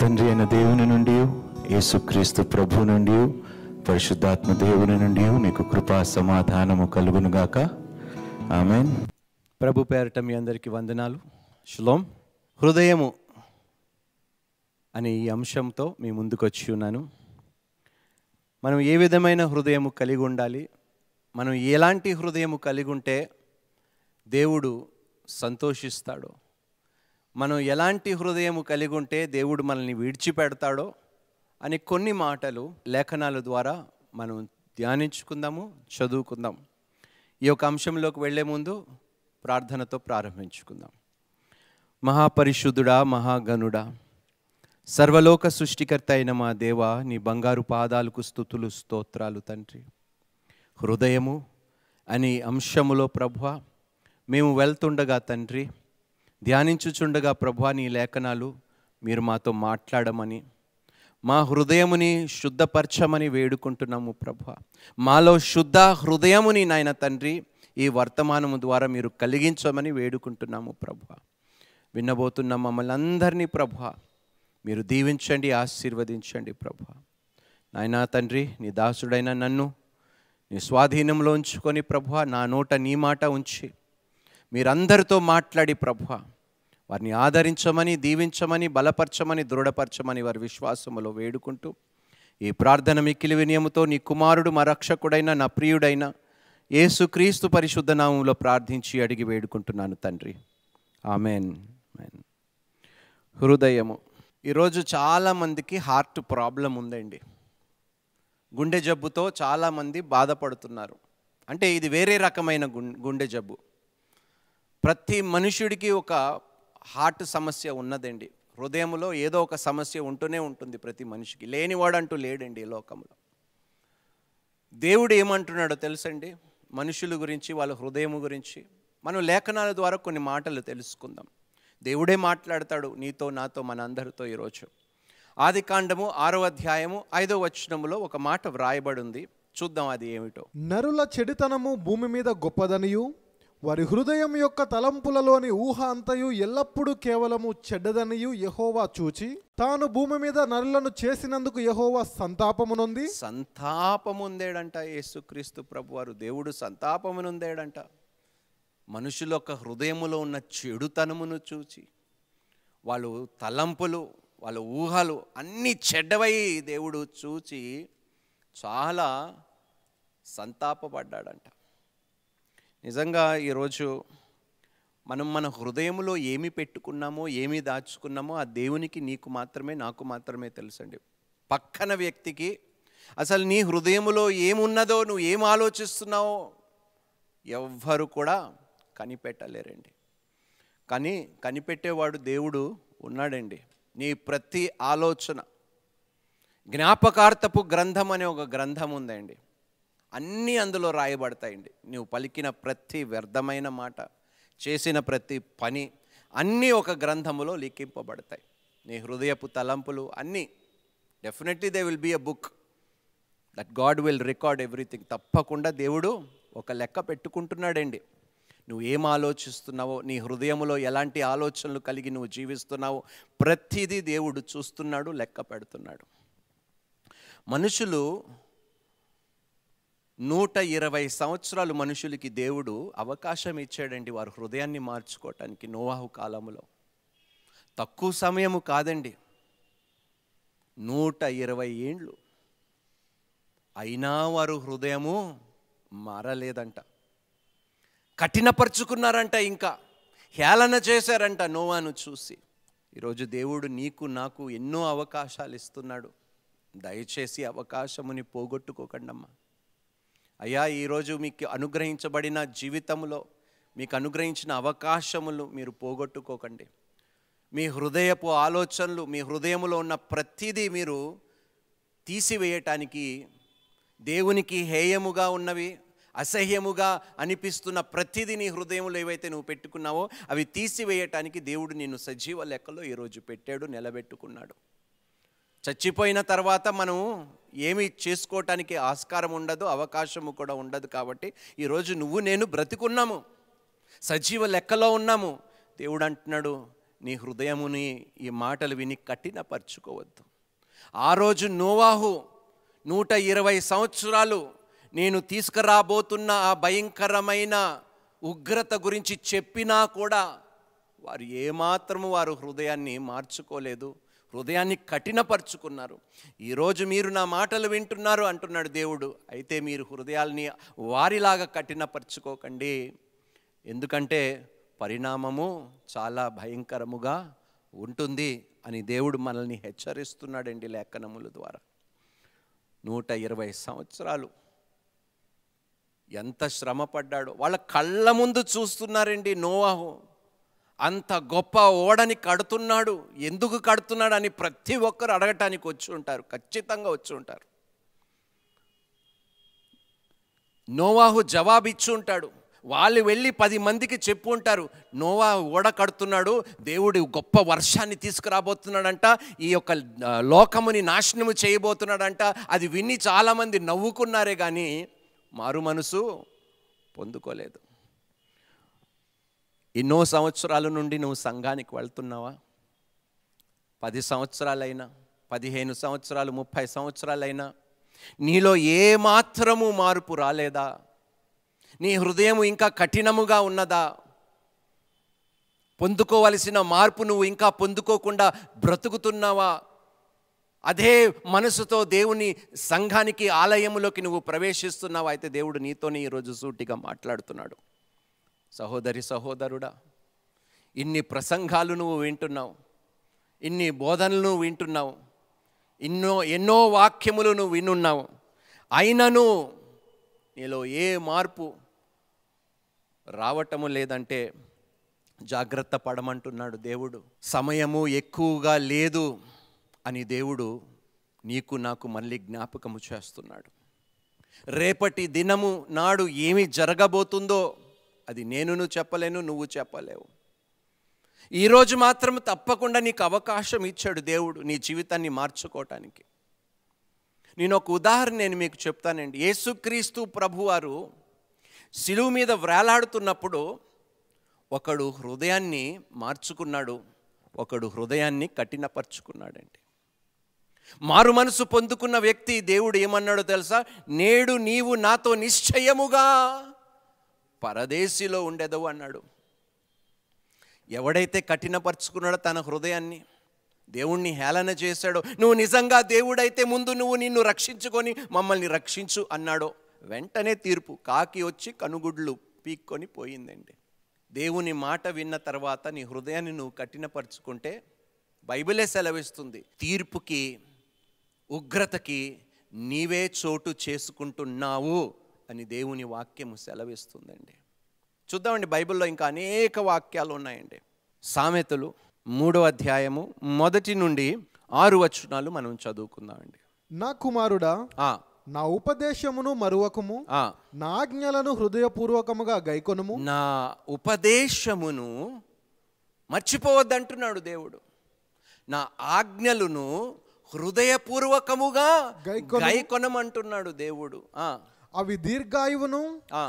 తండ్రి అయిన దేవుని నుండి యేసుక్రీస్తు ప్రభు నుండి పరిశుద్ధాత్మ దేవుని నుండి మీకు కృపా సమాధానము కలుగునుగాక ఆమె ప్రభు పేరట మీ అందరికీ వందనాలు శులోం హృదయము అనే ఈ అంశంతో మీ ముందుకొచ్చి ఉన్నాను మనం ఏ విధమైన హృదయము కలిగి ఉండాలి మనం ఎలాంటి హృదయము కలిగి ఉంటే దేవుడు సంతోషిస్తాడో మనం ఎలాంటి హృదయం కలిగి ఉంటే దేవుడు మనల్ని విడిచిపెడతాడో అని కొన్ని మాటలు లేఖనాల ద్వారా మనం ధ్యానించుకుందాము చదువుకుందాం ఈ యొక్క అంశంలోకి వెళ్లే ముందు ప్రార్థనతో ప్రారంభించుకుందాం మహాపరిశుద్ధుడా మహాగనుడా సర్వలోక సృష్టికర్త అయిన మా దేవ నీ బంగారు పాదాలకు స్థుతులు స్తోత్రాలు తండ్రి హృదయము అని అంశములో ప్రభు మేము వెళ్తుండగా తండ్రి ధ్యానించుచుండగా ప్రభా నీ లేఖనాలు మీరు మాతో మాట్లాడమని మా హృదయముని శుద్ధపరచమని వేడుకుంటున్నాము ప్రభ మాలో శుద్ధ హృదయముని నాయన తండ్రి ఈ వర్తమానము ద్వారా మీరు కలిగించమని వేడుకుంటున్నాము ప్రభ విన్నబోతున్న మమ్మల్ని అందరినీ ప్రభ మీరు దీవించండి ఆశీర్వదించండి ప్రభ నాయనా తండ్రి నీ దాసుడైన నన్ను నీ స్వాధీనంలో ఉంచుకొని ప్రభ నా నోట నీ మాట ఉంచి మీరందరితో మాట్లాడి ప్రభా వారిని ఆదరించమని దీవించమని బలపరచమని దృఢపరచమని వారి విశ్వాసములో వేడుకుంటూ ఈ ప్రార్థన మిక్కిలి వినియముతో నీ కుమారుడు మా రక్షకుడైన నా ప్రియుడైన ఏసు పరిశుద్ధ నామంలో ప్రార్థించి అడిగి వేడుకుంటున్నాను తండ్రి ఆమెన్ హృదయము ఈరోజు చాలామందికి హార్ట్ ప్రాబ్లం ఉందండి గుండె జబ్బుతో చాలామంది బాధపడుతున్నారు అంటే ఇది వేరే రకమైన గుండె జబ్బు ప్రతి మనుషుడికి ఒక హార్ట్ సమస్య ఉన్నదండి హృదయంలో ఏదో ఒక సమస్య ఉంటూనే ఉంటుంది ప్రతి మనిషికి లేనివాడంటూ లేడండి ఈ లోకంలో దేవుడు ఏమంటున్నాడో తెలుసండి మనుషుల గురించి వాళ్ళ హృదయం గురించి మనం లేఖనాల ద్వారా కొన్ని మాటలు తెలుసుకుందాం దేవుడే మాట్లాడతాడు నీతో నాతో మన అందరితో ఈరోజు ఆది కాండము ఆరో అధ్యాయము ఐదో వచనములో ఒక మాట వ్రాయబడి ఉంది చూద్దాం అది ఏమిటో నరుల చెడుతనము భూమి మీద గొప్పదనియు వారి హృదయం యొక్క తలంపులలోని ఊహ అంతయు ఎల్లప్పుడూ కేవలము చెడ్డదనియు యహోవా చూచి తాను భూమి మీద నరులను చేసినందుకు యహోవా సంతాపమునుంది సంతాపముందేడంట యేసుక్రీస్తు ప్రభు వారు దేవుడు సంతాపమునుందేడంట మనుషుల యొక్క హృదయములో ఉన్న చెడుతనమును చూచి వాళ్ళు తలంపులు వాళ్ళ ఊహలు అన్నీ చెడ్డవై దేవుడు చూచి చాలా సంతాపపడ్డాడంట నిజంగా ఈరోజు మనం మన హృదయంలో ఏమి పెట్టుకున్నామో ఏమి దాచుకున్నామో ఆ దేవునికి నీకు మాత్రమే నాకు మాత్రమే తెలుసండి పక్కన వ్యక్తికి అసలు నీ హృదయంలో ఏమున్నదో నువ్వు ఏం ఆలోచిస్తున్నావో ఎవ్వరు కూడా కనిపెట్టలేరండి కానీ కనిపెట్టేవాడు దేవుడు ఉన్నాడండి నీ ప్రతి ఆలోచన జ్ఞాపకార్థపు గ్రంథం అనే ఒక గ్రంథం ఉందండి అన్నీ అందులో రాయబడతాయండి నువ్వు పలికిన ప్రతి వ్యర్థమైన మాట చేసిన ప్రతి పని అన్నీ ఒక గ్రంథములో లిఖింపబడతాయి నీ హృదయపు తలంపులు అన్నీ definitely they will be a book that God will record everything తప్పకుండా దేవుడు ఒక లెక్క పెట్టుకుంటున్నాడండి నువ్వు ఏం ఆలోచిస్తున్నావో నీ హృదయంలో ఎలాంటి ఆలోచనలు కలిగి నువ్వు జీవిస్తున్నావో ప్రతిదీ దేవుడు చూస్తున్నాడు లెక్క పెడుతున్నాడు మనుషులు నూట ఇరవై సంవత్సరాలు మనుషులకి దేవుడు అవకాశం ఇచ్చాడండి వారు హృదయాన్ని మార్చుకోవటానికి నోవాహు కాలంలో తక్కువ సమయము కాదండి నూట ఇరవై ఏండ్లు అయినా వారు హృదయము మారలేదంట కఠినపరుచుకున్నారంట ఇంకా హేళన చేశారంట నోవాను చూసి ఈరోజు దేవుడు నీకు నాకు ఎన్నో అవకాశాలు ఇస్తున్నాడు దయచేసి అవకాశముని పోగొట్టుకోకండమ్మా అయ్యా ఈరోజు మీకు అనుగ్రహించబడిన జీవితంలో మీకు అనుగ్రహించిన అవకాశములు మీరు పోగొట్టుకోకండి మీ హృదయపు ఆలోచనలు మీ హృదయంలో ఉన్న ప్రతిదీ మీరు తీసివేయటానికి దేవునికి హేయముగా ఉన్నవి అసహ్యముగా అనిపిస్తున్న ప్రతిదీ నీ హృదయంలో ఏవైతే నువ్వు పెట్టుకున్నావో అవి తీసివేయటానికి దేవుడు నిన్ను సజీవ లెక్కలో ఈరోజు పెట్టాడు నిలబెట్టుకున్నాడు చచ్చిపోయిన తర్వాత మనం ఏమి చేసుకోవటానికి ఆస్కారం ఉండదు అవకాశము కూడా ఉండదు కాబట్టి ఈరోజు నువ్వు నేను బ్రతికున్నాము సజీవ లెక్కలో ఉన్నాము దేవుడు అంటున్నాడు నీ హృదయముని ఈ మాటలు విని పరుచుకోవద్దు ఆ రోజు నోవాహు నూట ఇరవై సంవత్సరాలు నేను తీసుకురాబోతున్న ఆ భయంకరమైన ఉగ్రత గురించి చెప్పినా కూడా వారు ఏమాత్రము వారు హృదయాన్ని మార్చుకోలేదు హృదయాన్ని కఠినపరుచుకున్నారు ఈరోజు మీరు నా మాటలు వింటున్నారు అంటున్నాడు దేవుడు అయితే మీరు హృదయాల్ని వారిలాగా కఠినపరుచుకోకండి ఎందుకంటే పరిణామము చాలా భయంకరముగా ఉంటుంది అని దేవుడు మనల్ని హెచ్చరిస్తున్నాడండి లేఖనముల ద్వారా నూట ఇరవై సంవత్సరాలు ఎంత శ్రమ పడ్డాడో వాళ్ళ కళ్ళ ముందు చూస్తున్నారండి నోవాహో అంత గొప్ప ఓడని కడుతున్నాడు ఎందుకు కడుతున్నాడు అని ప్రతి ఒక్కరు అడగటానికి వచ్చి ఉంటారు ఖచ్చితంగా వచ్చి ఉంటారు నోవాహు జవాబు ఇచ్చి ఉంటాడు వాళ్ళు వెళ్ళి పది మందికి చెప్పు ఉంటారు నోవా ఓడ కడుతున్నాడు దేవుడు గొప్ప వర్షాన్ని తీసుకురాబోతున్నాడంట ఈ యొక్క లోకముని నాశనము చేయబోతున్నాడంట అది విని చాలామంది నవ్వుకున్నారే కానీ మారు మనసు పొందుకోలేదు ఎన్నో సంవత్సరాల నుండి నువ్వు సంఘానికి వెళ్తున్నావా పది సంవత్సరాలైనా పదిహేను సంవత్సరాలు ముప్పై సంవత్సరాలైనా నీలో ఏమాత్రము మార్పు రాలేదా నీ హృదయం ఇంకా కఠినముగా ఉన్నదా పొందుకోవలసిన మార్పు నువ్వు ఇంకా పొందుకోకుండా బ్రతుకుతున్నావా అదే మనసుతో దేవుని సంఘానికి ఆలయములోకి నువ్వు ప్రవేశిస్తున్నావా అయితే దేవుడు నీతోనే ఈరోజు సూటిగా మాట్లాడుతున్నాడు సహోదరి సహోదరుడా ఇన్ని ప్రసంగాలు నువ్వు వింటున్నావు ఇన్ని బోధనలు నువ్వు వింటున్నావు ఎన్నో ఎన్నో వాక్యములు నువ్వు వినున్నావు అయినను నీలో ఏ మార్పు రావటము లేదంటే జాగ్రత్త పడమంటున్నాడు దేవుడు సమయము ఎక్కువగా లేదు అని దేవుడు నీకు నాకు మళ్ళీ జ్ఞాపకము చేస్తున్నాడు రేపటి దినము నాడు ఏమి జరగబోతుందో అది నేను చెప్పలేను నువ్వు చెప్పలేవు ఈరోజు మాత్రం తప్పకుండా నీకు అవకాశం ఇచ్చాడు దేవుడు నీ జీవితాన్ని మార్చుకోవటానికి నేను ఒక ఉదాహరణ నేను మీకు చెప్తానండి యేసుక్రీస్తు ప్రభువారు శిలువు మీద వ్రేలాడుతున్నప్పుడు ఒకడు హృదయాన్ని మార్చుకున్నాడు ఒకడు హృదయాన్ని కఠినపరుచుకున్నాడండి మారు మనసు పొందుకున్న వ్యక్తి దేవుడు ఏమన్నాడో తెలుసా నేడు నీవు నాతో నిశ్చయముగా పరదేశిలో ఉండేదో అన్నాడు ఎవడైతే కఠినపరుచుకున్నాడో తన హృదయాన్ని దేవుణ్ణి హేళన చేశాడో నువ్వు నిజంగా దేవుడైతే ముందు నువ్వు నిన్ను రక్షించుకొని మమ్మల్ని రక్షించు అన్నాడో వెంటనే తీర్పు కాకి వచ్చి కనుగుడ్లు పీక్కొని పోయిందండి దేవుని మాట విన్న తర్వాత నీ హృదయాన్ని నువ్వు కఠినపరుచుకుంటే బైబిలే సెలవిస్తుంది తీర్పుకి ఉగ్రతకి నీవే చోటు చేసుకుంటున్నావు అని దేవుని వాక్యము సెలవిస్తుందండి చూద్దామండి బైబిల్లో ఇంకా అనేక వాక్యాలు ఉన్నాయండి సామెతలు మూడో అధ్యాయము మొదటి నుండి ఆరు వచనాలు మనం చదువుకుందామండి నా కుమారుడా నా ఉపదేశమును మరువకము నా ఆజ్ఞలను హృదయపూర్వకముగా గైకొనుము నా ఉపదేశమును మర్చిపోవద్దంటున్నాడు దేవుడు నా ఆజ్ఞలను హృదయపూర్వకముగా గైకొనమంటున్నాడు దేవుడు అవి దీర్ఘాయువును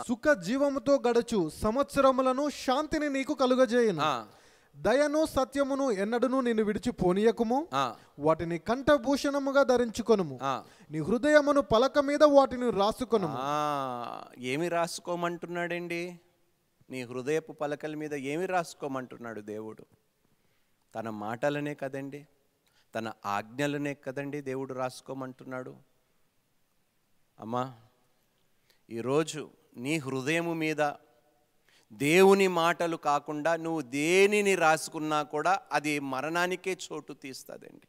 సుఖ జీవముతో గడచు సంవత్సరములను శాంతిని నీకు కలుగజేయను దయను సత్యమును ఎన్నడను నేను విడిచి పోనీయకుము వాటిని కంఠభూషణముగా ధరించుకొను నీ హృదయమును పలక మీద వాటిని రాసుకొను ఏమి రాసుకోమంటున్నాడండి నీ హృదయపు పలకల మీద ఏమి రాసుకోమంటున్నాడు దేవుడు తన మాటలనే కదండి తన ఆజ్ఞలనే కదండి దేవుడు రాసుకోమంటున్నాడు అమ్మా ఈరోజు నీ హృదయము మీద దేవుని మాటలు కాకుండా నువ్వు దేనిని రాసుకున్నా కూడా అది మరణానికే చోటు తీస్తుందండి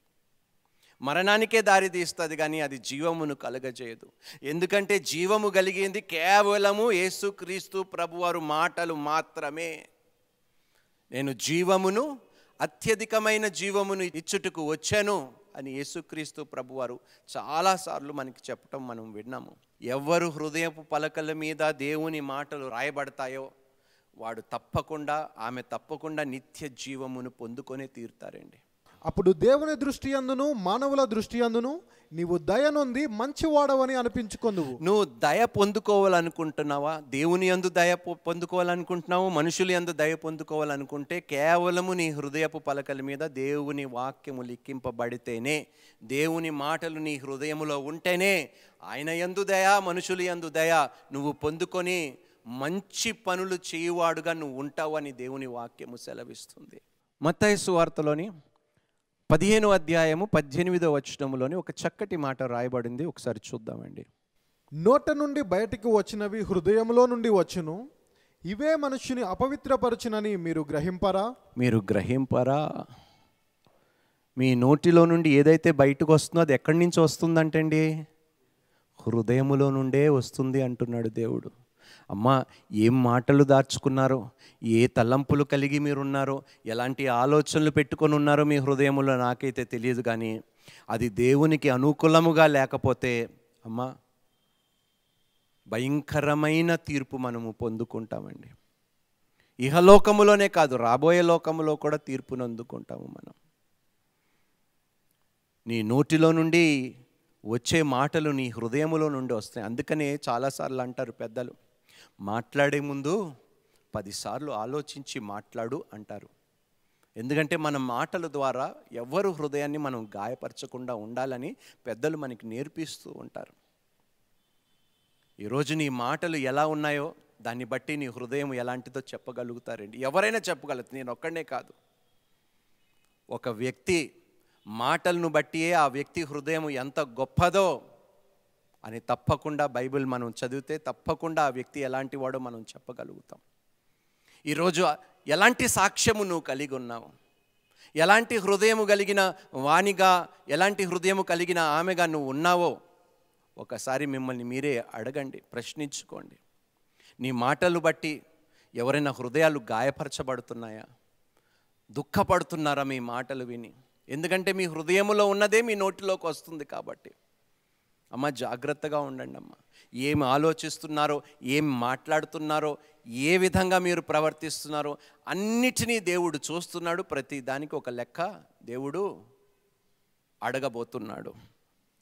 మరణానికే దారి తీస్తుంది కానీ అది జీవమును కలగజేయదు ఎందుకంటే జీవము కలిగింది కేవలము యేసుక్రీస్తు ప్రభువారు మాటలు మాత్రమే నేను జీవమును అత్యధికమైన జీవమును ఇచ్చుటకు వచ్చాను అని యేసుక్రీస్తు ప్రభువారు చాలాసార్లు మనకి చెప్పటం మనం విన్నాము ఎవరు హృదయపు పలకల మీద దేవుని మాటలు రాయబడతాయో వాడు తప్పకుండా ఆమె తప్పకుండా నిత్య జీవమును పొందుకొని తీరుతారండి అప్పుడు దేవుని దృష్టి అందును మానవుల దృష్టి అందును నీవు మంచి మంచివాడవని అనిపించుకుందువు నువ్వు దయ పొందుకోవాలనుకుంటున్నావా దేవుని ఎందు దయ పొందుకోవాలనుకుంటున్నావు మనుషులు ఎందు దయ పొందుకోవాలనుకుంటే కేవలము నీ హృదయపు పలకల మీద దేవుని వాక్యము లిక్కింపబడితేనే దేవుని మాటలు నీ హృదయములో ఉంటేనే ఆయన ఎందు దయ మనుషులు ఎందు దయ నువ్వు పొందుకొని మంచి పనులు చేయువాడుగా నువ్వు ఉంటావని దేవుని వాక్యము సెలవిస్తుంది మత్తైసు వార్తలోని పదిహేను అధ్యాయము పద్దెనిమిదో వచనంలోని ఒక చక్కటి మాట రాయబడింది ఒకసారి చూద్దామండి నోట నుండి బయటికి వచ్చినవి హృదయంలో నుండి వచ్చును ఇవే మనుషుని అపవిత్రపరచునని మీరు గ్రహింపరా మీరు గ్రహింపరా మీ నోటిలో నుండి ఏదైతే బయటకు వస్తుందో అది ఎక్కడి నుంచి వస్తుందంటండి హృదయములో నుండే వస్తుంది అంటున్నాడు దేవుడు అమ్మ ఏం మాటలు దాచుకున్నారో ఏ తలంపులు కలిగి మీరున్నారో ఎలాంటి ఆలోచనలు పెట్టుకొని ఉన్నారో మీ హృదయంలో నాకైతే తెలియదు కానీ అది దేవునికి అనుకూలముగా లేకపోతే అమ్మ భయంకరమైన తీర్పు మనము పొందుకుంటామండి ఇహలోకములోనే కాదు రాబోయే లోకములో కూడా తీర్పును అందుకుంటాము మనం నీ నోటిలో నుండి వచ్చే మాటలు నీ హృదయములో నుండి వస్తాయి అందుకనే చాలాసార్లు అంటారు పెద్దలు మాట్లాడే ముందు పదిసార్లు ఆలోచించి మాట్లాడు అంటారు ఎందుకంటే మన మాటల ద్వారా ఎవరు హృదయాన్ని మనం గాయపరచకుండా ఉండాలని పెద్దలు మనకి నేర్పిస్తూ ఉంటారు ఈరోజు నీ మాటలు ఎలా ఉన్నాయో దాన్ని బట్టి నీ హృదయం ఎలాంటిదో చెప్పగలుగుతారండి ఎవరైనా చెప్పగలరు నేను ఒక్కడనే కాదు ఒక వ్యక్తి మాటలను బట్టియే ఆ వ్యక్తి హృదయం ఎంత గొప్పదో అని తప్పకుండా బైబిల్ మనం చదివితే తప్పకుండా ఆ వ్యక్తి ఎలాంటి వాడో మనం చెప్పగలుగుతాం ఈరోజు ఎలాంటి సాక్ష్యము నువ్వు కలిగి ఉన్నావు ఎలాంటి హృదయము కలిగిన వాణిగా ఎలాంటి హృదయము కలిగిన ఆమెగా నువ్వు ఉన్నావో ఒకసారి మిమ్మల్ని మీరే అడగండి ప్రశ్నించుకోండి నీ మాటలు బట్టి ఎవరైనా హృదయాలు గాయపరచబడుతున్నాయా దుఃఖపడుతున్నారా మీ మాటలు విని ఎందుకంటే మీ హృదయములో ఉన్నదే మీ నోటిలోకి వస్తుంది కాబట్టి అమ్మ జాగ్రత్తగా ఉండండి అమ్మ ఏమి ఆలోచిస్తున్నారో ఏం మాట్లాడుతున్నారో ఏ విధంగా మీరు ప్రవర్తిస్తున్నారో అన్నిటినీ దేవుడు చూస్తున్నాడు ప్రతి దానికి ఒక లెక్క దేవుడు అడగబోతున్నాడు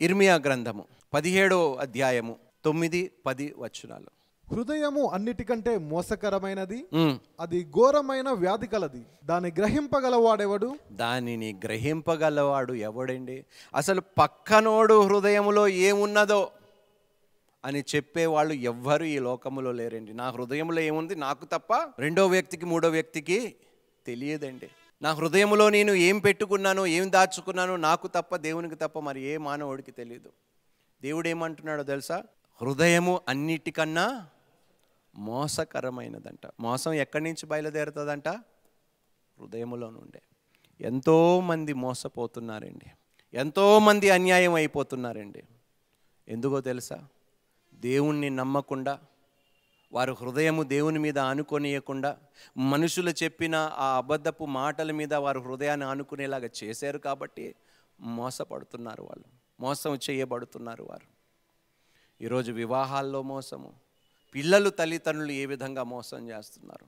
ఇర్మియా గ్రంథము పదిహేడో అధ్యాయము తొమ్మిది పది వచనాలు హృదయము అన్నిటికంటే మోసకరమైనది అది ఘోరమైన వ్యాధి కలది దాన్ని గ్రహింపగలవాడెవడు దానిని గ్రహింపగలవాడు ఎవడండి అసలు పక్కనోడు హృదయములో ఏమున్నదో అని చెప్పేవాళ్ళు ఎవ్వరు ఈ లోకములో లేరండి నా హృదయంలో ఏముంది నాకు తప్ప రెండో వ్యక్తికి మూడో వ్యక్తికి తెలియదండి నా హృదయంలో నేను ఏం పెట్టుకున్నాను ఏం దాచుకున్నాను నాకు తప్ప దేవునికి తప్ప మరి ఏ మానవుడికి తెలియదు దేవుడు ఏమంటున్నాడో తెలుసా హృదయము అన్నిటికన్నా మోసకరమైనదంట మోసం ఎక్కడి నుంచి బయలుదేరుతుందంట హృదయములో నుండే ఎంతోమంది మోసపోతున్నారండి ఎంతోమంది అన్యాయం అయిపోతున్నారండి ఎందుకో తెలుసా దేవుణ్ణి నమ్మకుండా వారు హృదయము దేవుని మీద ఆనుకొనియకుండా మనుషులు చెప్పిన ఆ అబద్ధపు మాటల మీద వారు హృదయాన్ని ఆనుకునేలాగా చేశారు కాబట్టి మోసపడుతున్నారు వాళ్ళు మోసం చేయబడుతున్నారు వారు ఈరోజు వివాహాల్లో మోసము పిల్లలు తల్లిదండ్రులు ఏ విధంగా మోసం చేస్తున్నారు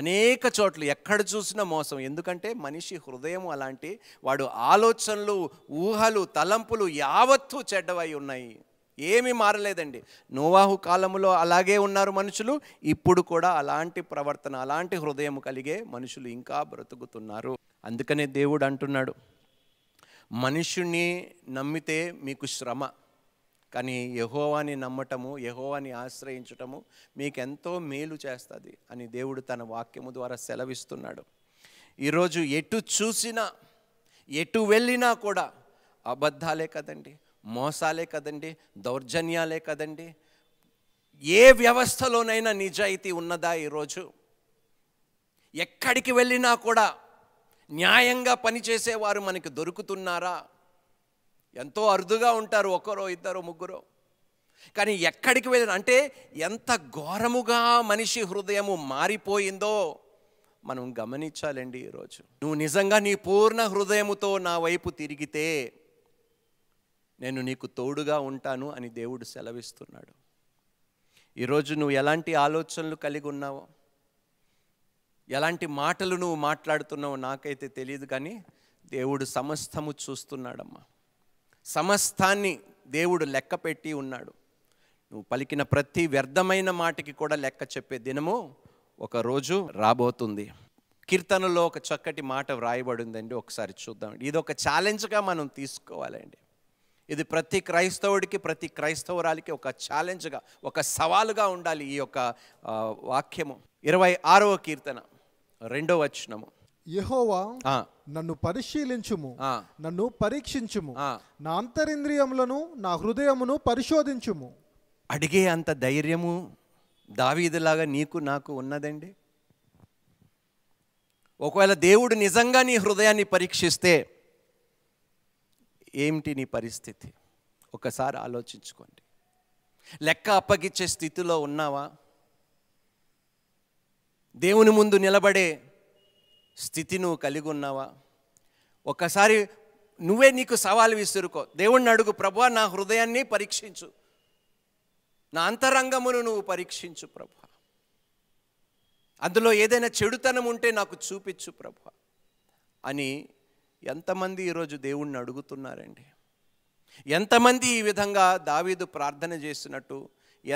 అనేక చోట్ల ఎక్కడ చూసినా మోసం ఎందుకంటే మనిషి హృదయం అలాంటి వాడు ఆలోచనలు ఊహలు తలంపులు యావత్తు చెడ్డవై ఉన్నాయి ఏమీ మారలేదండి నోవాహు కాలంలో అలాగే ఉన్నారు మనుషులు ఇప్పుడు కూడా అలాంటి ప్రవర్తన అలాంటి హృదయం కలిగే మనుషులు ఇంకా బ్రతుకుతున్నారు అందుకనే దేవుడు అంటున్నాడు మనుషుణ్ణి నమ్మితే మీకు శ్రమ కానీ యహోవాని నమ్మటము యహోవాని ఆశ్రయించటము మీకెంతో మేలు చేస్తుంది అని దేవుడు తన వాక్యము ద్వారా సెలవిస్తున్నాడు ఈరోజు ఎటు చూసినా ఎటు వెళ్ళినా కూడా అబద్ధాలే కదండి మోసాలే కదండి దౌర్జన్యాలే కదండి ఏ వ్యవస్థలోనైనా నిజాయితీ ఉన్నదా ఈరోజు ఎక్కడికి వెళ్ళినా కూడా న్యాయంగా పనిచేసేవారు మనకి దొరుకుతున్నారా ఎంతో అరుదుగా ఉంటారు ఒకరో ఇద్దరు ముగ్గురు కానీ ఎక్కడికి వెళ్ళిన అంటే ఎంత ఘోరముగా మనిషి హృదయము మారిపోయిందో మనం గమనించాలండి ఈరోజు నువ్వు నిజంగా నీ పూర్ణ హృదయముతో నా వైపు తిరిగితే నేను నీకు తోడుగా ఉంటాను అని దేవుడు సెలవిస్తున్నాడు ఈరోజు నువ్వు ఎలాంటి ఆలోచనలు కలిగి ఉన్నావో ఎలాంటి మాటలు నువ్వు మాట్లాడుతున్నావో నాకైతే తెలియదు కానీ దేవుడు సమస్తము చూస్తున్నాడమ్మా సమస్తాన్ని దేవుడు లెక్క పెట్టి ఉన్నాడు నువ్వు పలికిన ప్రతి వ్యర్థమైన మాటకి కూడా లెక్క చెప్పే దినము ఒక రోజు రాబోతుంది కీర్తనలో ఒక చక్కటి మాట వ్రాయబడిందండి ఒకసారి చూద్దాం ఇది ఒక ఛాలెంజ్గా మనం తీసుకోవాలండి ఇది ప్రతి క్రైస్తవుడికి ప్రతి క్రైస్తవురాలికి ఒక ఛాలెంజ్గా ఒక సవాలుగా ఉండాలి ఈ యొక్క వాక్యము ఇరవై ఆరవ కీర్తన రెండో వచనము యహోవా నన్ను పరిశీలించుము నన్ను పరీక్షించుము నా అంతరింద్రియములను నా హృదయమును పరిశోధించుము అడిగే అంత ధైర్యము దావీదులాగా నీకు నాకు ఉన్నదండి ఒకవేళ దేవుడు నిజంగా నీ హృదయాన్ని పరీక్షిస్తే ఏమిటి నీ పరిస్థితి ఒకసారి ఆలోచించుకోండి లెక్క అప్పగించే స్థితిలో ఉన్నావా దేవుని ముందు నిలబడే స్థితి నువ్వు కలిగి ఉన్నావా ఒకసారి నువ్వే నీకు సవాలు విసురుకో దేవుణ్ణి అడుగు ప్రభు నా హృదయాన్ని పరీక్షించు నా అంతరంగమును నువ్వు పరీక్షించు ప్రభు అందులో ఏదైనా చెడుతనం ఉంటే నాకు చూపించు ప్రభు అని ఎంతమంది ఈరోజు దేవుణ్ణి అడుగుతున్నారండి ఎంతమంది ఈ విధంగా దావీదు ప్రార్థన చేసినట్టు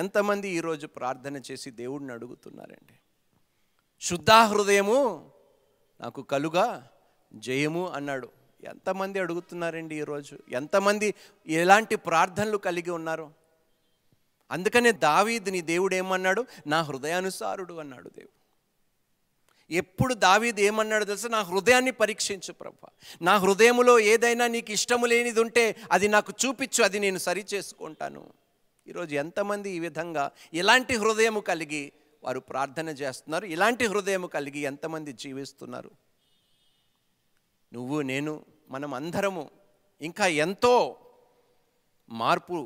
ఎంతమంది ఈరోజు ప్రార్థన చేసి దేవుణ్ణి అడుగుతున్నారండి శుద్ధా హృదయము నాకు కలుగా జయము అన్నాడు ఎంతమంది అడుగుతున్నారండి ఈరోజు ఎంతమంది ఎలాంటి ప్రార్థనలు కలిగి ఉన్నారు అందుకనే దావీద్ నీ దేవుడు ఏమన్నాడు నా హృదయానుసారుడు అన్నాడు దేవుడు ఎప్పుడు దావీద్ ఏమన్నాడు తెలుసా నా హృదయాన్ని పరీక్షించు ప్రభు నా హృదయములో ఏదైనా నీకు ఇష్టము లేనిది ఉంటే అది నాకు చూపించు అది నేను సరి చేసుకుంటాను ఈరోజు ఎంతమంది ఈ విధంగా ఎలాంటి హృదయము కలిగి వారు ప్రార్థన చేస్తున్నారు ఇలాంటి హృదయం కలిగి ఎంతమంది జీవిస్తున్నారు నువ్వు నేను మనం అందరము ఇంకా ఎంతో మార్పు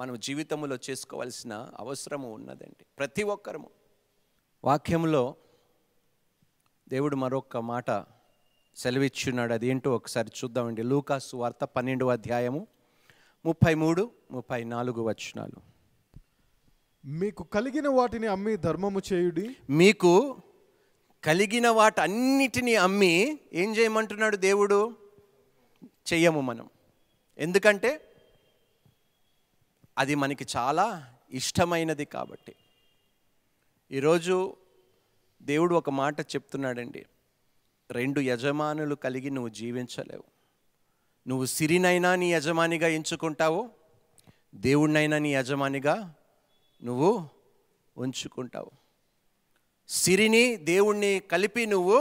మనం జీవితంలో చేసుకోవాల్సిన అవసరము ఉన్నదండి ప్రతి ఒక్కరము వాక్యంలో దేవుడు మరొక మాట సెలవిచ్చున్నాడు అదేంటో ఒకసారి చూద్దామండి లూకాసు వార్త పన్నెండవ అధ్యాయము ముప్పై మూడు ముప్పై నాలుగు వచ్చినాలు మీకు కలిగిన వాటిని అమ్మి ధర్మము చేయుడి మీకు కలిగిన వాటన్నిటిని అమ్మి ఏం చేయమంటున్నాడు దేవుడు చెయ్యము మనం ఎందుకంటే అది మనకి చాలా ఇష్టమైనది కాబట్టి ఈరోజు దేవుడు ఒక మాట చెప్తున్నాడండి రెండు యజమానులు కలిగి నువ్వు జీవించలేవు నువ్వు సిరినైనా నీ యజమానిగా ఎంచుకుంటావు దేవుడినైనా నీ యజమానిగా నువ్వు ఉంచుకుంటావు సిరిని దేవుణ్ణి కలిపి నువ్వు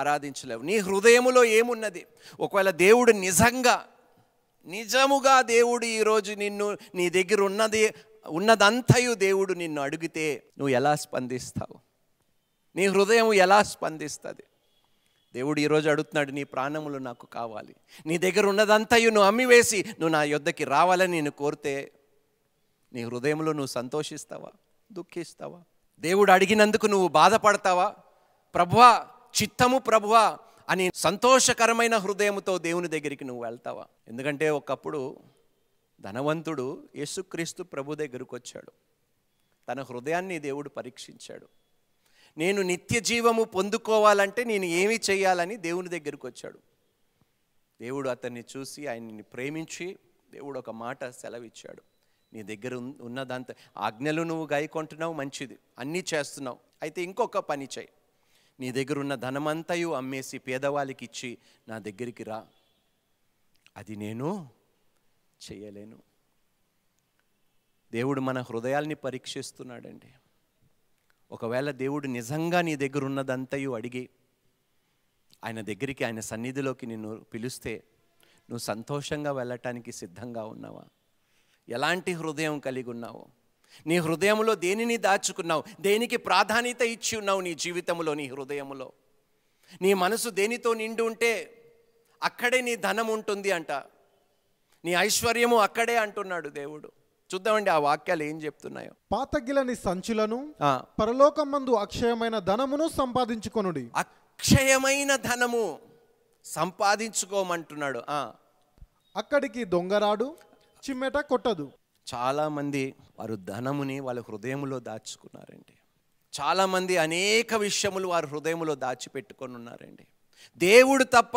ఆరాధించలేవు నీ హృదయములో ఏమున్నది ఒకవేళ దేవుడు నిజంగా నిజముగా దేవుడు ఈరోజు నిన్ను నీ దగ్గర ఉన్నది ఉన్నదంతయు దేవుడు నిన్ను అడిగితే నువ్వు ఎలా స్పందిస్తావు నీ హృదయం ఎలా స్పందిస్తుంది దేవుడు ఈరోజు అడుగుతున్నాడు నీ ప్రాణములు నాకు కావాలి నీ దగ్గర ఉన్నదంతయు నువ్వు అమ్మివేసి నువ్వు నా యొద్దకి రావాలని నేను కోరితే నీ హృదయంలో నువ్వు సంతోషిస్తావా దుఃఖిస్తావా దేవుడు అడిగినందుకు నువ్వు బాధపడతావా ప్రభువా చిత్తము ప్రభువ అని సంతోషకరమైన హృదయంతో దేవుని దగ్గరికి నువ్వు వెళ్తావా ఎందుకంటే ఒకప్పుడు ధనవంతుడు యేసుక్రీస్తు ప్రభు దగ్గరకు వచ్చాడు తన హృదయాన్ని దేవుడు పరీక్షించాడు నేను నిత్య జీవము పొందుకోవాలంటే నేను ఏమి చేయాలని దేవుని దగ్గరకు వచ్చాడు దేవుడు అతన్ని చూసి ఆయన్ని ప్రేమించి దేవుడు ఒక మాట సెలవిచ్చాడు నీ దగ్గర ఉన్న దాంతో ఆజ్ఞలు నువ్వు గాయకుంటున్నావు మంచిది అన్నీ చేస్తున్నావు అయితే ఇంకొక పని చేయి నీ దగ్గర ఉన్న ధనమంతయు అమ్మేసి పేదవాళ్ళకి ఇచ్చి నా దగ్గరికి రా అది నేను చేయలేను దేవుడు మన హృదయాల్ని పరీక్షిస్తున్నాడండి ఒకవేళ దేవుడు నిజంగా నీ దగ్గర ఉన్నదంతయు అడిగి ఆయన దగ్గరికి ఆయన సన్నిధిలోకి నిన్ను పిలిస్తే నువ్వు సంతోషంగా వెళ్ళటానికి సిద్ధంగా ఉన్నావా ఎలాంటి హృదయం కలిగి ఉన్నావు నీ హృదయంలో దేనిని దాచుకున్నావు దేనికి ప్రాధాన్యత ఇచ్చి ఉన్నావు నీ జీవితంలో నీ హృదయంలో నీ మనసు దేనితో నిండి ఉంటే అక్కడే నీ ధనం ఉంటుంది అంట నీ ఐశ్వర్యము అక్కడే అంటున్నాడు దేవుడు చూద్దామండి ఆ వాక్యాలు ఏం చెప్తున్నాయో పాతగిలని సంచులను పరలోకం మందు అక్షయమైన ధనమును సంపాదించుకొనుడి అక్షయమైన ధనము సంపాదించుకోమంటున్నాడు అక్కడికి దొంగరాడు చిమ్మెట కొట్టదు చాలామంది వారు ధనముని వాళ్ళ హృదయంలో దాచుకున్నారండి చాలామంది అనేక విషయములు వారు హృదయంలో దాచిపెట్టుకొని ఉన్నారండి దేవుడు తప్ప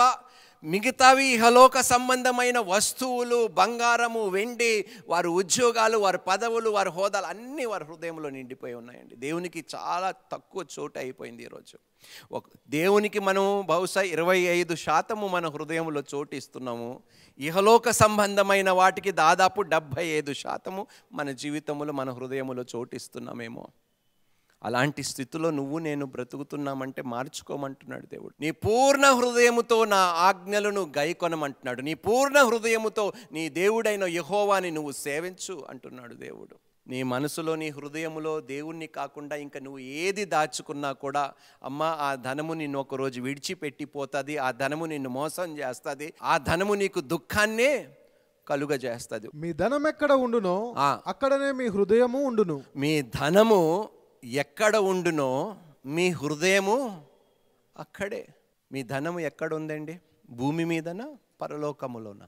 మిగతావి ఇహలోక సంబంధమైన వస్తువులు బంగారము వెండి వారి ఉద్యోగాలు వారి పదవులు వారి హోదాలు అన్నీ వారి హృదయంలో నిండిపోయి ఉన్నాయండి దేవునికి చాలా తక్కువ చోటు అయిపోయింది ఈరోజు ఒక దేవునికి మనం బహుశా ఇరవై ఐదు శాతము మన హృదయంలో చోటు ఇస్తున్నాము ఇహలోక సంబంధమైన వాటికి దాదాపు డెబ్భై ఐదు శాతము మన జీవితంలో మన హృదయంలో చోటు ఇస్తున్నామేమో అలాంటి స్థితిలో నువ్వు నేను బ్రతుకుతున్నామంటే మార్చుకోమంటున్నాడు దేవుడు నీ పూర్ణ హృదయముతో నా ఆజ్ఞలను గైకొనమంటున్నాడు నీ పూర్ణ హృదయముతో నీ దేవుడైన యహోవాని నువ్వు సేవించు అంటున్నాడు దేవుడు నీ మనసులో నీ హృదయములో దేవుణ్ణి కాకుండా ఇంకా నువ్వు ఏది దాచుకున్నా కూడా అమ్మ ఆ ధనము నిన్ను ఒకరోజు విడిచిపెట్టిపోతుంది ఆ ధనము నిన్ను మోసం చేస్తుంది ఆ ధనము నీకు దుఃఖాన్నే కలుగజేస్తుంది మీ ధనం ఎక్కడ ఉండునో అక్కడనే మీ హృదయము ఉండును మీ ధనము ఎక్కడ ఉండునో మీ హృదయము అక్కడే మీ ధనము ఎక్కడ ఉందండి భూమి మీదన పరలోకములోన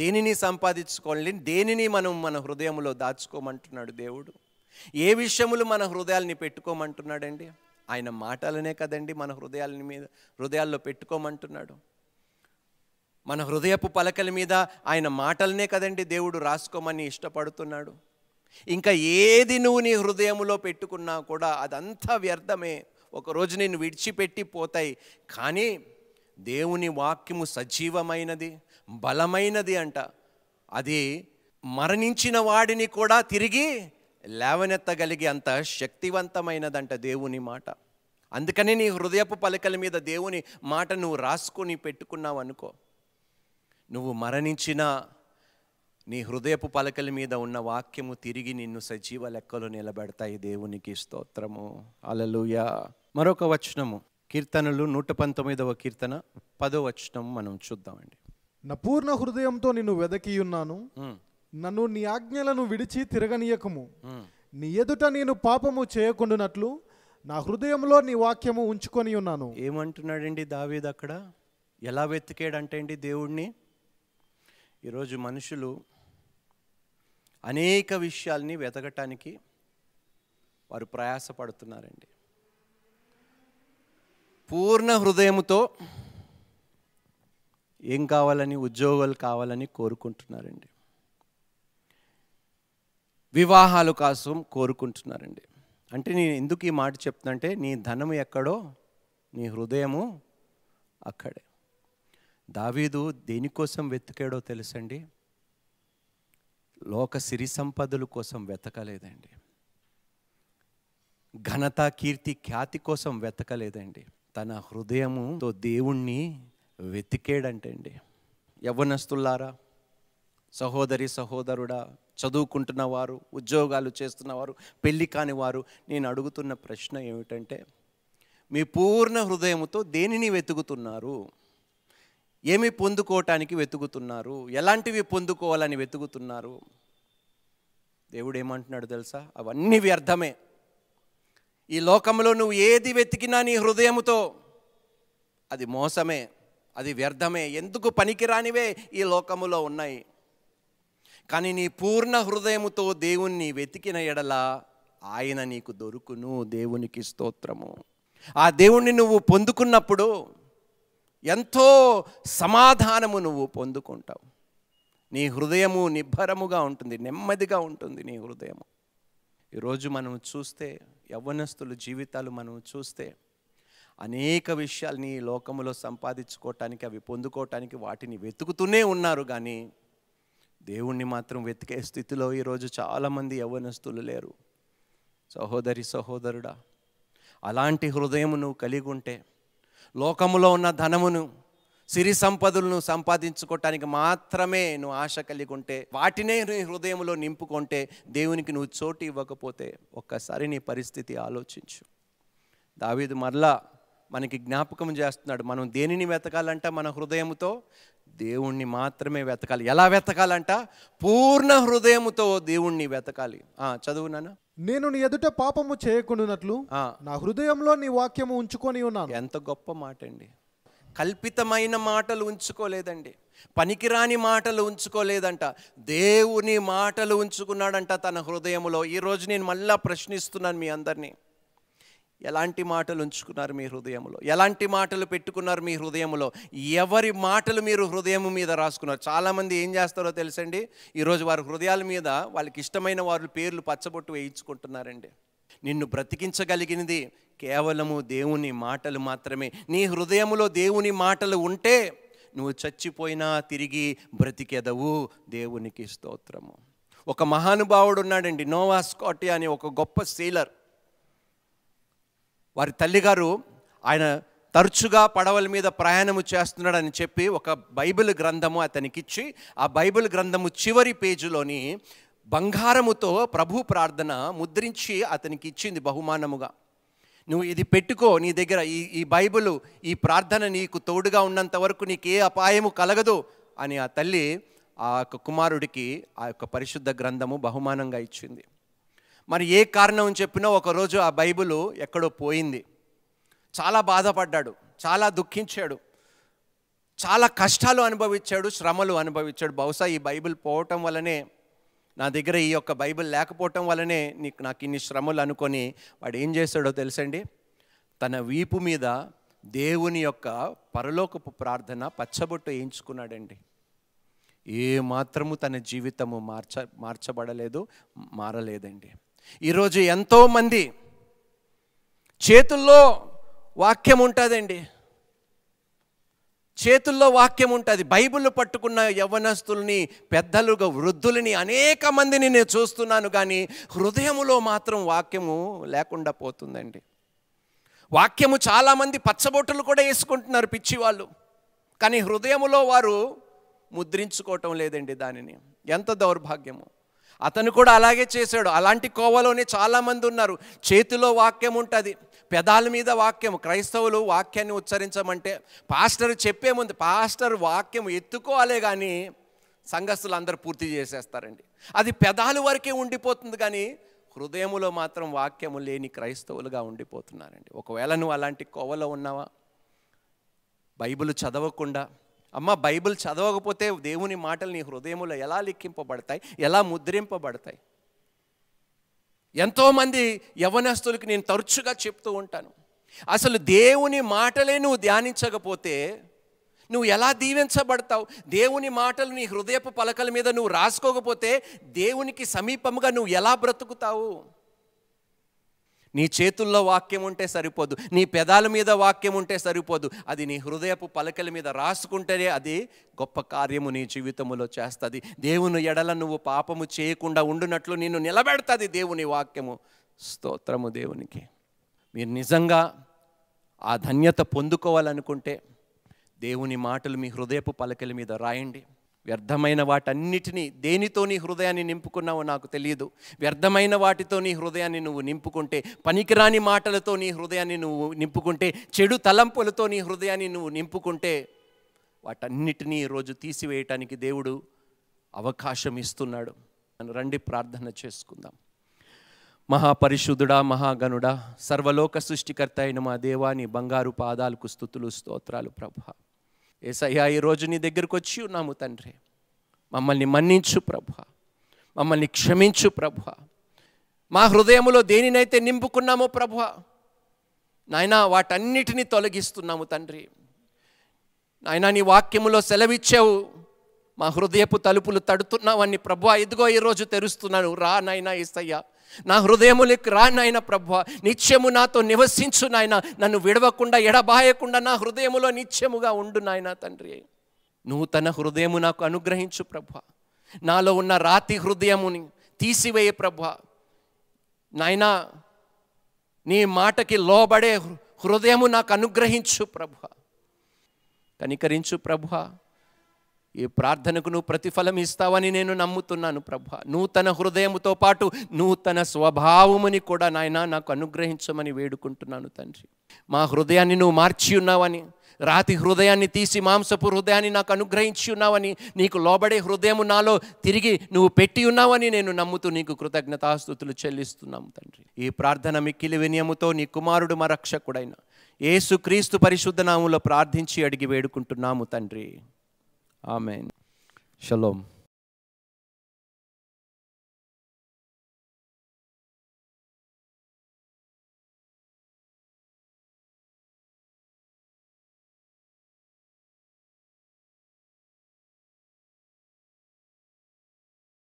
దేనిని సంపాదించుకోవాలి దేనిని మనం మన హృదయంలో దాచుకోమంటున్నాడు దేవుడు ఏ విషయములు మన హృదయాల్ని పెట్టుకోమంటున్నాడండి ఆయన మాటలనే కదండి మన హృదయాలని మీద హృదయాల్లో పెట్టుకోమంటున్నాడు మన హృదయపు పలకల మీద ఆయన మాటలనే కదండి దేవుడు రాసుకోమని ఇష్టపడుతున్నాడు ఇంకా ఏది నువ్వు నీ హృదయంలో పెట్టుకున్నా కూడా అదంతా వ్యర్థమే ఒకరోజు నేను విడిచిపెట్టి పోతాయి కానీ దేవుని వాక్యము సజీవమైనది బలమైనది అంట అది మరణించిన వాడిని కూడా తిరిగి లేవనెత్తగలిగే అంత శక్తివంతమైనదంట దేవుని మాట అందుకని నీ హృదయపు పలకల మీద దేవుని మాట నువ్వు రాసుకొని పెట్టుకున్నావు అనుకో నువ్వు మరణించినా నీ హృదయపు పలకల మీద ఉన్న వాక్యము తిరిగి నిన్ను సజీవ లెక్కలు నిలబెడతాయి దేవునికి స్తోత్రము అలలుయా మరొక వచనము కీర్తనలు నూట పంతొమ్మిదవ కీర్తన పదో వచనం మనం చూద్దామండి నా పూర్ణ హృదయంతో నిన్ను వెదకి ఉన్నాను నన్ను నీ ఆజ్ఞలను విడిచి తిరగనీయకము నీ ఎదుట నేను పాపము చేయకుండానట్లు నా హృదయంలో నీ వాక్యము ఉంచుకొని ఉన్నాను ఏమంటున్నాడండి దావీద్ అక్కడ ఎలా వెతికాడంటే అండి దేవుణ్ణి ఈరోజు మనుషులు అనేక విషయాల్ని వెతకటానికి వారు ప్రయాసపడుతున్నారండి పూర్ణ హృదయంతో ఏం కావాలని ఉద్యోగాలు కావాలని కోరుకుంటున్నారండి వివాహాలు కోసం కోరుకుంటున్నారండి అంటే నేను ఎందుకు ఈ మాట అంటే నీ ధనము ఎక్కడో నీ హృదయము అక్కడే దావీదు దేనికోసం వెతికాడో తెలుసండి లోక సిరి సంపదల కోసం వెతకలేదండి ఘనత కీర్తి ఖ్యాతి కోసం వెతకలేదండి తన హృదయముతో దేవుణ్ణి వెతికేడంటండి యవ్వనస్తులారా సహోదరి సహోదరుడా చదువుకుంటున్న వారు ఉద్యోగాలు చేస్తున్నవారు పెళ్ళి కాని వారు నేను అడుగుతున్న ప్రశ్న ఏమిటంటే మీ పూర్ణ హృదయముతో దేనిని వెతుకుతున్నారు ఏమి పొందుకోవటానికి వెతుకుతున్నారు ఎలాంటివి పొందుకోవాలని వెతుకుతున్నారు దేవుడు ఏమంటున్నాడు తెలుసా అవన్నీ వ్యర్థమే ఈ లోకంలో నువ్వు ఏది వెతికినా నీ హృదయముతో అది మోసమే అది వ్యర్థమే ఎందుకు పనికిరానివే ఈ లోకములో ఉన్నాయి కానీ నీ పూర్ణ హృదయముతో దేవుణ్ణి వెతికిన ఎడల ఆయన నీకు దొరుకును దేవునికి స్తోత్రము ఆ దేవుణ్ణి నువ్వు పొందుకున్నప్పుడు ఎంతో సమాధానము నువ్వు పొందుకుంటావు నీ హృదయము నిబ్బరముగా ఉంటుంది నెమ్మదిగా ఉంటుంది నీ హృదయము ఈరోజు మనం చూస్తే యవ్వనస్తుల జీవితాలు మనం చూస్తే అనేక విషయాలు నీ లోకములో సంపాదించుకోవటానికి అవి పొందుకోవటానికి వాటిని వెతుకుతూనే ఉన్నారు కానీ దేవుణ్ణి మాత్రం వెతికే స్థితిలో ఈరోజు చాలామంది యవ్వనస్తులు లేరు సహోదరి సహోదరుడా అలాంటి హృదయం నువ్వు కలిగి ఉంటే లోకములో ఉన్న ధనమును సిరి సంపదలను సంపాదించుకోవటానికి మాత్రమే నువ్వు ఆశ కలిగి ఉంటే వాటినే నీ హృదయంలో నింపుకుంటే దేవునికి నువ్వు చోటు ఇవ్వకపోతే ఒక్కసారి నీ పరిస్థితి ఆలోచించు దావీదు మరలా మనకి జ్ఞాపకం చేస్తున్నాడు మనం దేనిని వెతకాలంట మన హృదయంతో దేవుణ్ణి మాత్రమే వెతకాలి ఎలా వెతకాలంట పూర్ణ హృదయంతో దేవుణ్ణి వెతకాలి చదువు నాన్న నేను నీ ఎదుట పాపము చేయకుండానట్లు నా హృదయంలో నీ వాక్యము ఉంచుకొని ఉన్నాను ఎంత గొప్ప మాట అండి కల్పితమైన మాటలు ఉంచుకోలేదండి పనికిరాని మాటలు ఉంచుకోలేదంట దేవుని మాటలు ఉంచుకున్నాడంట తన హృదయంలో ఈరోజు నేను మళ్ళా ప్రశ్నిస్తున్నాను మీ అందరినీ ఎలాంటి మాటలు ఉంచుకున్నారు మీ హృదయంలో ఎలాంటి మాటలు పెట్టుకున్నారు మీ హృదయంలో ఎవరి మాటలు మీరు హృదయం మీద రాసుకున్నారు చాలామంది ఏం చేస్తారో తెలుసండి ఈరోజు వారి హృదయాల మీద వాళ్ళకి ఇష్టమైన వారి పేర్లు పచ్చబొట్టు వేయించుకుంటున్నారండి నిన్ను బ్రతికించగలిగినది కేవలము దేవుని మాటలు మాత్రమే నీ హృదయంలో దేవుని మాటలు ఉంటే నువ్వు చచ్చిపోయినా తిరిగి బ్రతికెదవు దేవునికి స్తోత్రము ఒక మహానుభావుడు ఉన్నాడండి నోవా స్కాటియా ఒక గొప్ప సీలర్ వారి తల్లిగారు ఆయన తరచుగా పడవల మీద ప్రయాణము చేస్తున్నాడని చెప్పి ఒక బైబిల్ గ్రంథము అతనికిచ్చి ఆ బైబిల్ గ్రంథము చివరి పేజీలోని బంగారముతో ప్రభు ప్రార్థన ముద్రించి అతనికి ఇచ్చింది బహుమానముగా నువ్వు ఇది పెట్టుకో నీ దగ్గర ఈ ఈ బైబిల్ ఈ ప్రార్థన నీకు తోడుగా ఉన్నంత వరకు నీకు ఏ అపాయము కలగదు అని ఆ తల్లి ఆ యొక్క కుమారుడికి ఆ యొక్క పరిశుద్ధ గ్రంథము బహుమానంగా ఇచ్చింది మరి ఏ కారణం చెప్పినా ఒకరోజు ఆ బైబిల్ ఎక్కడో పోయింది చాలా బాధపడ్డాడు చాలా దుఃఖించాడు చాలా కష్టాలు అనుభవించాడు శ్రమలు అనుభవించాడు బహుశా ఈ బైబిల్ పోవటం వల్లనే నా దగ్గర ఈ యొక్క బైబిల్ లేకపోవటం వల్లనే నీకు నాకు ఇన్ని శ్రమలు అనుకొని వాడు ఏం చేశాడో తెలుసండి తన వీపు మీద దేవుని యొక్క పరలోకపు ప్రార్థన పచ్చబొట్టు వేయించుకున్నాడండి ఏ మాత్రము తన జీవితము మార్చ మార్చబడలేదు మారలేదండి ఈరోజు ఎంతోమంది చేతుల్లో వాక్యం ఉంటుందండి చేతుల్లో వాక్యం ఉంటుంది బైబిల్ పట్టుకున్న యవ్వనస్తుల్ని పెద్దలుగా వృద్ధులని అనేక మందిని నేను చూస్తున్నాను కానీ హృదయములో మాత్రం వాక్యము లేకుండా పోతుందండి వాక్యము చాలామంది పచ్చబొట్టలు కూడా వేసుకుంటున్నారు పిచ్చివాళ్ళు కానీ హృదయములో వారు ముద్రించుకోవటం లేదండి దానిని ఎంత దౌర్భాగ్యము అతను కూడా అలాగే చేశాడు అలాంటి కోవలోనే చాలామంది ఉన్నారు చేతిలో వాక్యం ఉంటుంది పెదాల మీద వాక్యం క్రైస్తవులు వాక్యాన్ని ఉచ్చరించమంటే పాస్టర్ చెప్పే ముందు పాస్టర్ వాక్యం ఎత్తుకోవాలే కానీ సంఘస్థులు అందరూ పూర్తి చేసేస్తారండి అది పెదాలు వరకే ఉండిపోతుంది కానీ హృదయములో మాత్రం వాక్యము లేని క్రైస్తవులుగా ఉండిపోతున్నారండి ఒకవేళ నువ్వు అలాంటి కోవలో ఉన్నావా బైబిల్ చదవకుండా అమ్మ బైబిల్ చదవకపోతే దేవుని మాటలు నీ హృదయములో ఎలా లిఖింపబడతాయి ఎలా ముద్రింపబడతాయి ఎంతోమంది యవనస్తులకి నేను తరచుగా చెప్తూ ఉంటాను అసలు దేవుని మాటలే నువ్వు ధ్యానించకపోతే నువ్వు ఎలా దీవించబడతావు దేవుని మాటలు నీ హృదయపు పలకల మీద నువ్వు రాసుకోకపోతే దేవునికి సమీపముగా నువ్వు ఎలా బ్రతుకుతావు నీ చేతుల్లో వాక్యం ఉంటే సరిపోదు నీ పెదాల మీద వాక్యం ఉంటే సరిపోదు అది నీ హృదయపు పలకల మీద రాసుకుంటేనే అది గొప్ప కార్యము నీ జీవితంలో చేస్తుంది దేవుని ఎడల నువ్వు పాపము చేయకుండా ఉండునట్లు నిన్ను నిలబెడుతుంది దేవుని వాక్యము స్తోత్రము దేవునికి మీరు నిజంగా ఆ ధన్యత పొందుకోవాలనుకుంటే దేవుని మాటలు మీ హృదయపు పలకల మీద రాయండి వ్యర్థమైన వాటన్నిటినీ దేనితో నీ హృదయాన్ని నింపుకున్నావో నాకు తెలియదు వ్యర్థమైన వాటితో నీ హృదయాన్ని నువ్వు నింపుకుంటే పనికిరాని మాటలతో నీ హృదయాన్ని నువ్వు నింపుకుంటే చెడు తలంపులతో నీ హృదయాన్ని నువ్వు నింపుకుంటే వాటన్నిటినీ ఈరోజు తీసివేయటానికి దేవుడు అవకాశం ఇస్తున్నాడు రండి ప్రార్థన చేసుకుందాం మహాపరిశుద్ధుడా మహాగనుడా సర్వలోక సృష్టికర్త అయిన మా దేవాని బంగారు పాదాలకు స్థుతులు స్తోత్రాలు ప్రభా ఏసయ్యా ఈరోజు నీ దగ్గరకు వచ్చి ఉన్నాము తండ్రి మమ్మల్ని మన్నించు ప్రభు మమ్మల్ని క్షమించు ప్రభు మా హృదయములో దేనినైతే నింపుకున్నామో ప్రభు నాయన వాటన్నిటినీ తొలగిస్తున్నాము తండ్రి నాయన నీ వాక్యములో సెలవిచ్చావు మా హృదయపు తలుపులు అని ప్రభు ఇదిగో ఈరోజు తెరుస్తున్నాను రా నాయన ఏసయ్యా నా హృదయములకు రానాయన ప్రభు నిత్యము నాతో నివసించు నాయన నన్ను విడవకుండా ఎడబాయకుండా నా హృదయములో నిత్యముగా ఉండు నాయన తండ్రి నువ్వు తన హృదయము నాకు అనుగ్రహించు ప్రభు నాలో ఉన్న రాతి హృదయముని తీసివేయ ప్రభు నాయన నీ మాటకి లోబడే హృదయము నాకు అనుగ్రహించు ప్రభు కనికరించు ప్రభు ఈ ప్రార్థనకు నువ్వు ప్రతిఫలం ఇస్తావని నేను నమ్ముతున్నాను ప్రభ నూతన హృదయముతో పాటు నూతన స్వభావముని కూడా నాయన నాకు అనుగ్రహించమని వేడుకుంటున్నాను తండ్రి మా హృదయాన్ని నువ్వు మార్చి ఉన్నావని రాతి హృదయాన్ని తీసి మాంసపు హృదయాన్ని నాకు అనుగ్రహించి ఉన్నావని నీకు లోబడే హృదయము నాలో తిరిగి నువ్వు పెట్టి ఉన్నావని నేను నమ్ముతూ నీకు కృతజ్ఞతాస్థుతులు చెల్లిస్తున్నాము తండ్రి ఈ ప్రార్థన మిక్కిలి వినయముతో నీ కుమారుడు మా రక్షకుడైన ఏసుక్రీస్తు క్రీస్తు నామంలో ప్రార్థించి అడిగి వేడుకుంటున్నాము తండ్రి Amen. Shalom.